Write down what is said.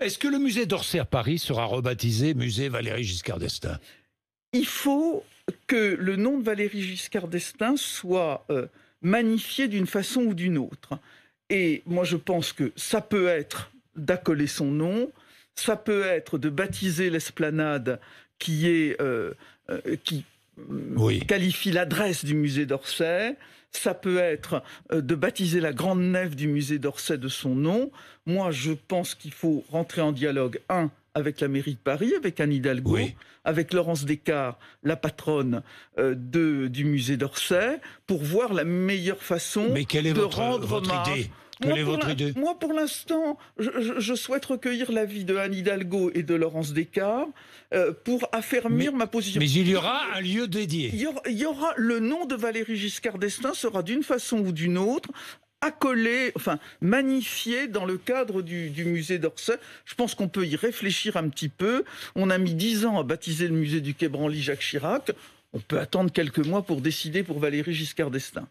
Est-ce que le musée d'Orsay à Paris sera rebaptisé musée Valéry Giscard d'Estaing Il faut que le nom de Valéry Giscard d'Estaing soit euh, magnifié d'une façon ou d'une autre. Et moi, je pense que ça peut être d'accoler son nom, ça peut être de baptiser l'esplanade qui est euh, euh, qui, qualifie l'adresse du musée d'Orsay. Ça peut être euh, de baptiser la grande nef du musée d'Orsay de son nom. Moi, je pense qu'il faut rentrer en dialogue, un, avec la mairie de Paris, avec Anne Hidalgo, avec Laurence Descartes, la patronne euh, du musée d'Orsay, pour voir la meilleure façon de rendre votre idée moi, moi, pour l'instant, je, souhaite recueillir l'avis de Anne Hidalgo et de Laurence Descartes euh, pour affermir ma position. Mais il y aura un lieu dédié. Il y aura, le nom de Valérie Giscard d'Estaing sera d'une façon ou d'une autre accolé, enfin magnifié dans le cadre du, musée d'Orsay. Je pense qu'on peut y réfléchir un petit peu. On a mis dix ans à baptiser le musée du Quai Branly Jacques Chirac. On peut attendre quelques mois pour décider pour Valérie Giscard d'Estaing.